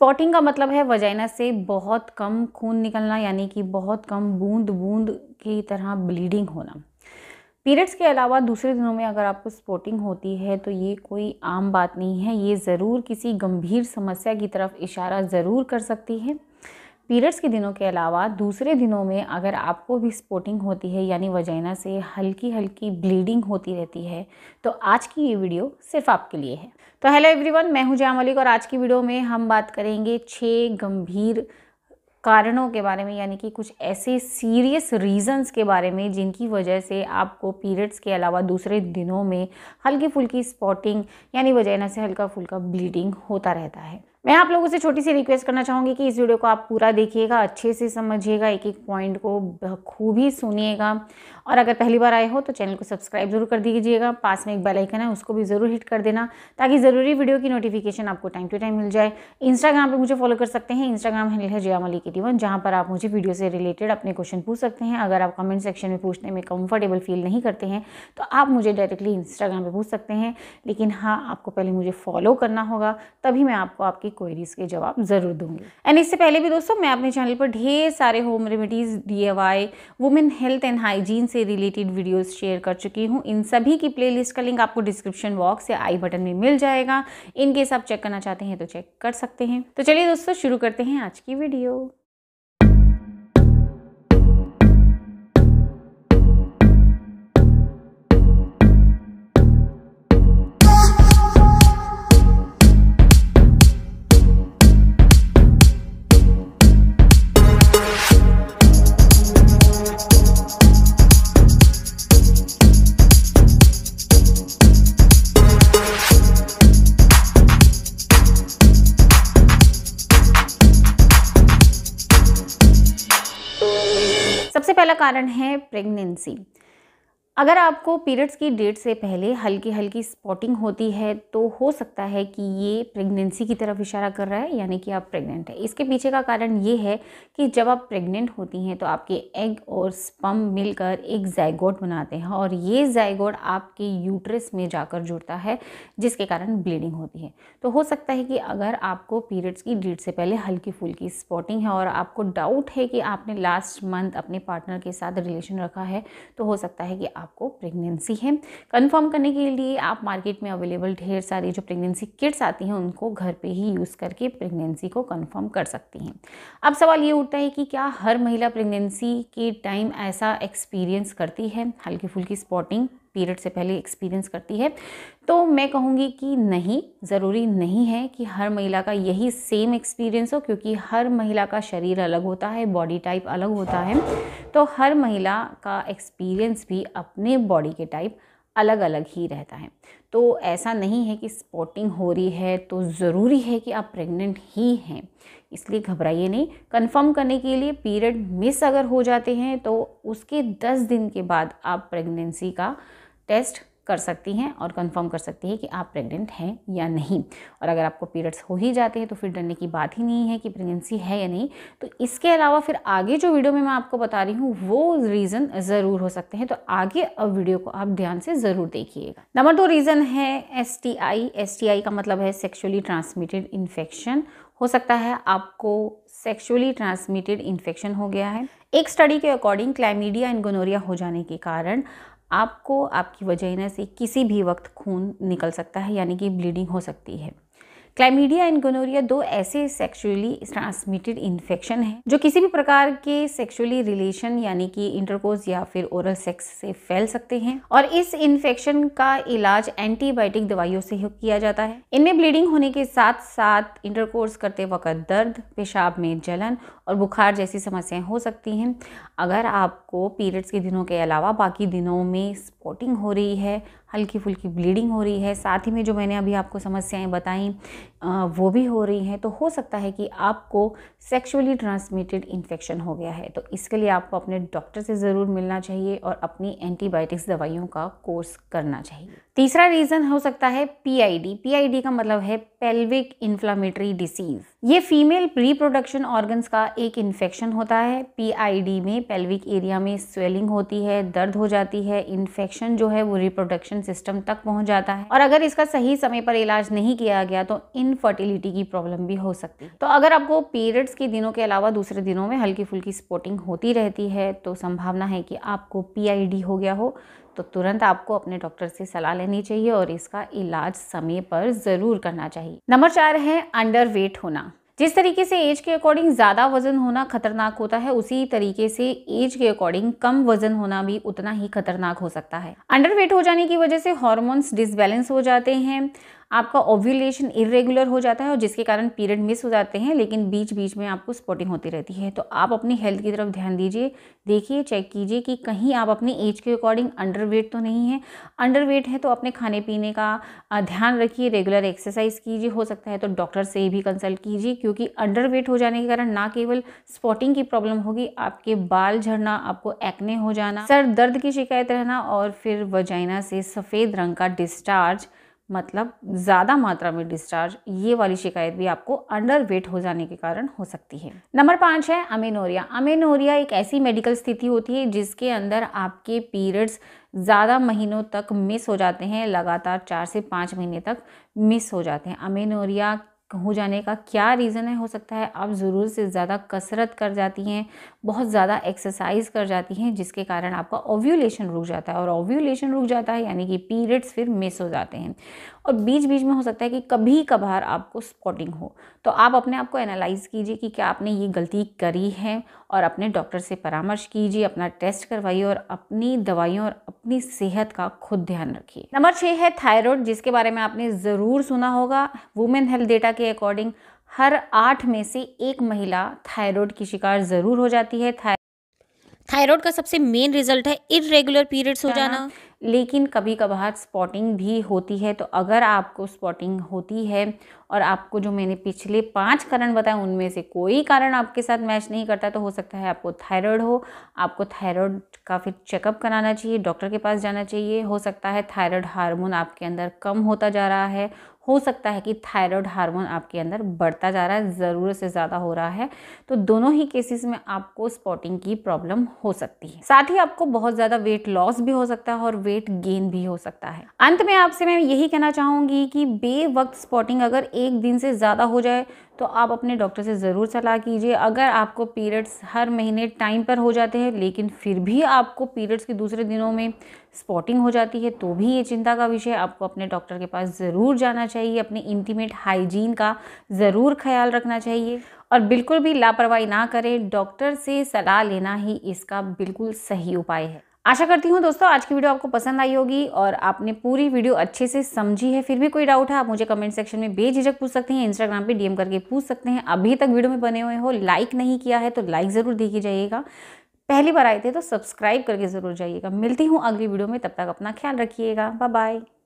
Spotting का मतलब है वजाइना से बहुत कम खून निकलना यानी कि बहुत कम बूंद बूंद की तरह ब्लीडिंग होना पीरियड्स के अलावा दूसरे दिनों में अगर आपको स्पॉटिंग होती है तो ये कोई आम बात नहीं है ये ज़रूर किसी गंभीर समस्या की तरफ इशारा ज़रूर कर सकती है पीरियड्स के दिनों के अलावा दूसरे दिनों में अगर आपको भी स्पोटिंग होती है यानी वजाइना से हल्की हल्की ब्लीडिंग होती रहती है तो आज की ये वीडियो सिर्फ आपके लिए है तो हेलो एवरीवन मैं हूं जया मलिक और आज की वीडियो में हम बात करेंगे छः गंभीर कारणों के बारे में यानी कि कुछ ऐसे सीरियस रीज़न्स के बारे में जिनकी वजह से आपको पीरियड्स के अलावा दूसरे दिनों में हल्की फुल्की स्पॉटिंग यानी वजैना से हल्का फुल्का ब्लीडिंग होता रहता है मैं आप लोगों से छोटी सी रिक्वेस्ट करना चाहूँगी कि इस वीडियो को आप पूरा देखिएगा अच्छे से समझिएगा एक एक पॉइंट को बखूबी सुनिएगा और अगर पहली बार आए हो तो चैनल को सब्सक्राइब जरूर कर दीजिएगा पास में एक बेल आइकन है उसको भी ज़रूर हिट कर देना ताकि ज़रूरी वीडियो की नोटिफिकेशन आपको टाइम टू टाइम मिल जाए इंस्टाग्राम पर मुझे फॉलो कर सकते हैं इंस्टाग्राम हैंडल है जया मलिक एटी जहाँ पर आप मुझे वीडियो से रिलेटेड अपने क्वेश्चन पूछ सकते हैं अगर आप कमेंट सेक्शन में पूछने में कम्फर्टेबल फील नहीं करते हैं तो आप मुझे डायरेक्टली इंस्टाग्राम पर पूछ सकते हैं लेकिन हाँ आपको पहले मुझे फॉलो करना होगा तभी मैं आपको आपकी आपकी क्वेरीज़ के जवाब ज़रूर दूंगी एंड इससे पहले भी दोस्तों मैं अपने चैनल पर ढेर सारे home remedies DIY women health and hygiene से रिलेटेड वीडियोज़ शेयर कर चुकी हूँ इन सभी की प्लेलिस्ट का लिंक आपको डिस्क्रिप्शन बॉक्स या आई बटन में मिल जाएगा इनकेस आप चेक करना चाहते हैं तो चेक कर सकते हैं तो चलिए दोस्तों शुरू करते हैं आज की वीडियो कारण है प्रेगनेंसी अगर आपको पीरियड्स की डेट से पहले हल्की हल्की स्पॉटिंग होती है तो हो सकता है कि ये प्रेगनेंसी की तरफ इशारा कर रहा है यानी कि आप प्रेग्नेंट है इसके पीछे का कारण ये है कि जब आप प्रेग्नेंट होती हैं तो आपके एग और स्पम मिलकर एक जायगोट बनाते हैं और ये जायगोट आपके यूट्रस में जाकर जुड़ता है जिसके कारण ब्लीडिंग होती है तो हो सकता है कि अगर आपको पीरियड्स की डेट से पहले हल्की फुल्की स्पॉटिंग है और आपको डाउट है कि आपने लास्ट मंथ अपने पार्टनर के साथ रिलेशन रखा है तो हो सकता है कि आप आपको प्रेगनेंसी है कंफर्म करने के लिए आप मार्केट में अवेलेबल ढेर सारी जो प्रेगनेंसी किट्स आती हैं उनको घर पे ही यूज़ करके प्रेगनेंसी को कंफर्म कर सकती हैं अब सवाल ये उठता है कि क्या हर महिला प्रेगनेंसी के टाइम ऐसा एक्सपीरियंस करती है हल्की फुल्की स्पॉटिंग पीरियड से पहले एक्सपीरियंस करती है तो मैं कहूँगी कि नहीं ज़रूरी नहीं है कि हर महिला का यही सेम एक्सपीरियंस हो क्योंकि हर महिला का शरीर अलग होता है बॉडी टाइप अलग होता है तो हर महिला का एक्सपीरियंस भी अपने बॉडी के टाइप अलग अलग ही रहता है तो ऐसा नहीं है कि स्पॉटिंग हो रही है तो ज़रूरी है कि आप प्रेग्नेंट ही हैं इसलिए घबराइए नहीं कंफर्म करने के लिए पीरियड मिस अगर हो जाते हैं तो उसके 10 दिन के बाद आप प्रेगनेंसी का टेस्ट कर सकती हैं और कंफर्म कर सकती है कि आप प्रेग्नेंट हैं या नहीं और अगर आपको पीरियड्स हो ही जाते हैं तो फिर डरने की बात ही नहीं है कि प्रेगनेंसी है या नहीं तो इसके अलावा फिर आगे जो वीडियो में मैं आपको बता रही हूँ वो रीज़न ज़रूर हो सकते हैं तो आगे अब वीडियो को आप ध्यान से ज़रूर देखिएगा नंबर दो रीज़न है S T I S T I का मतलब है सेक्शुअली ट्रांसमिटेड इन्फेक्शन हो सकता है आपको सेक्सुअली ट्रांसमिटेड इन्फेक्शन हो गया है एक स्टडी के अकॉर्डिंग क्लाइमीडिया एंड गोनोरिया हो जाने के कारण आपको आपकी वजह से किसी भी वक्त खून निकल सकता है यानी कि ब्लीडिंग हो सकती है क्लाइमीडिया एंड गोनोरिया दो ऐसे सेक्सुअली ट्रांसमिटेड इन्फेक्शन है जो किसी भी प्रकार के सेक्सुअली रिलेशन यानी कि इंटरकोर्स या फिर ओरल सेक्स से फैल सकते हैं और इस इन्फेक्शन का इलाज एंटीबायोटिक दवाइयों से किया जाता है इनमें ब्लीडिंग होने के साथ साथ इंटरकोर्स करते वक्त दर्द पेशाब में जलन और बुखार जैसी समस्याएं हो सकती हैं अगर आपको पीरियड्स के दिनों के अलावा बाकी दिनों में स्पॉटिंग हो रही है हल्की फुल्की ब्लीडिंग हो रही है साथ ही में जो मैंने अभी आपको समस्याएं बताई वो भी हो रही हैं तो हो सकता है कि आपको सेक्सुअली ट्रांसमिटेड इन्फेक्शन हो गया है तो इसके लिए आपको अपने डॉक्टर से ज़रूर मिलना चाहिए और अपनी एंटीबायोटिक्स दवाइयों का कोर्स करना चाहिए तीसरा रीज़न हो सकता है पीआईडी पीआईडी का मतलब है पेल्विक इन्फ्लामेटरी डिसीज़ ये फीमेल रिप्रोडक्शन ऑर्गन्स का एक इन्फेक्शन होता है पीआईडी में पेल्विक एरिया में स्वेलिंग होती है दर्द हो जाती है इन्फेक्शन जो है वो रिप्रोडक्शन डाइजेशन सिस्टम तक पहुंच जाता है और अगर इसका सही समय पर इलाज नहीं किया गया तो इनफर्टिलिटी की प्रॉब्लम भी हो सकती है तो अगर आपको पीरियड्स के दिनों के अलावा दूसरे दिनों में हल्की फुल्की स्पोर्टिंग होती रहती है तो संभावना है कि आपको पी हो गया हो तो तुरंत आपको अपने डॉक्टर से सलाह लेनी चाहिए और इसका इलाज समय पर ज़रूर करना चाहिए नंबर चार है अंडर वेट होना जिस तरीके से एज के अकॉर्डिंग ज़्यादा वजन होना खतरनाक होता है उसी तरीके से एज के अकॉर्डिंग कम वजन होना भी उतना ही खतरनाक हो सकता है अंडरवेट हो जाने की वजह से हॉर्मोन्स डिसबैलेंस हो जाते हैं आपका ओव्यूलेशन इरेगुलर हो जाता है और जिसके कारण पीरियड मिस हो जाते हैं लेकिन बीच बीच में आपको स्पॉटिंग होती रहती है तो आप अपनी हेल्थ की तरफ ध्यान दीजिए देखिए चेक कीजिए कि कहीं आप अपनी एज के अकॉर्डिंग अंडरवेट तो नहीं है अंडरवेट है तो अपने खाने पीने का ध्यान रखिए रेगुलर एक्सरसाइज कीजिए हो सकता है तो डॉक्टर से भी कंसल्ट कीजिए क्योंकि अंडरवेट हो जाने के कारण ना केवल स्पॉटिंग की प्रॉब्लम होगी आपके बाल झड़ना आपको एक्ने हो जाना सर दर्द की शिकायत रहना और फिर वजाइना से सफ़ेद रंग का डिस्चार्ज मतलब ज़्यादा मात्रा में डिस्चार्ज ये वाली शिकायत भी आपको अंडर वेट हो जाने के कारण हो सकती है नंबर पाँच है अमेनोरिया अमेनोरिया एक ऐसी मेडिकल स्थिति होती है जिसके अंदर आपके पीरियड्स ज़्यादा महीनों तक मिस हो जाते हैं लगातार चार से पाँच महीने तक मिस हो जाते हैं अमेनोरिया हो जाने का क्या रीज़न है हो सकता है आप ज़रूर से ज़्यादा कसरत कर जाती हैं बहुत ज़्यादा एक्सरसाइज कर जाती हैं जिसके कारण आपका ओव्यूलेशन रुक जाता है और ओव्यूलेशन रुक जाता है यानी कि पीरियड्स फिर मिस हो जाते हैं और बीच बीच में हो सकता है कि कभी कभार आपको स्पॉटिंग हो तो आप अपने आप को एनालाइज कीजिए कि क्या आपने ये गलती करी है और अपने डॉक्टर से परामर्श कीजिए अपना टेस्ट करवाइए और अपनी दवाइयों और अपनी सेहत का खुद ध्यान रखिए नंबर छः है थायराइड जिसके बारे में आपने ज़रूर सुना होगा वुमेन हेल्थ डेटा के अकॉर्डिंग हर आठ में से एक महिला थायराइड की शिकार ज़रूर हो जाती है थायराइड का सबसे मेन रिजल्ट है इरेगुलर पीरियड्स हो हाँ। जाना लेकिन कभी कभार स्पॉटिंग भी होती है तो अगर आपको स्पॉटिंग होती है और आपको जो मैंने पिछले पांच कारण बताए उनमें से कोई कारण आपके साथ मैच नहीं करता तो हो सकता है आपको थायराइड हो आपको थायराइड का फिर चेकअप कराना चाहिए डॉक्टर के पास जाना चाहिए हो सकता है थायराइड हार्मोन आपके अंदर कम होता जा रहा है हो सकता है कि थायराइड हार्मोन आपके अंदर बढ़ता जा रहा है ज़रूरत से ज़्यादा हो रहा है तो दोनों ही केसेस में आपको स्पॉटिंग की प्रॉब्लम हो सकती है साथ ही आपको बहुत ज़्यादा वेट लॉस भी हो सकता है और वेट गेन भी हो सकता है अंत में आपसे मैं यही कहना चाहूँगी कि वक्त स्पॉटिंग अगर एक दिन से ज़्यादा हो जाए तो आप अपने डॉक्टर से ज़रूर सलाह कीजिए अगर आपको पीरियड्स हर महीने टाइम पर हो जाते हैं लेकिन फिर भी आपको पीरियड्स के दूसरे दिनों में स्पॉटिंग हो जाती है तो भी ये चिंता का विषय आपको अपने डॉक्टर के पास ज़रूर जाना चाहिए अपने इंटीमेट हाइजीन का ज़रूर ख्याल रखना चाहिए और बिल्कुल भी लापरवाही ना करें डॉक्टर से सलाह लेना ही इसका बिल्कुल सही उपाय है आशा करती हूँ दोस्तों आज की वीडियो आपको पसंद आई होगी और आपने पूरी वीडियो अच्छे से समझी है फिर भी कोई डाउट है आप मुझे कमेंट सेक्शन में बेझिझक पूछ सकते हैं इंस्टाग्राम पे डीएम करके पूछ सकते हैं अभी तक वीडियो में बने हुए हो लाइक नहीं किया है तो लाइक ज़रूर देखी जाइएगा पहली बार आए थे तो सब्सक्राइब करके ज़रूर जाइएगा मिलती हूँ अगली वीडियो में तब तक अपना ख्याल रखिएगा बाय बाय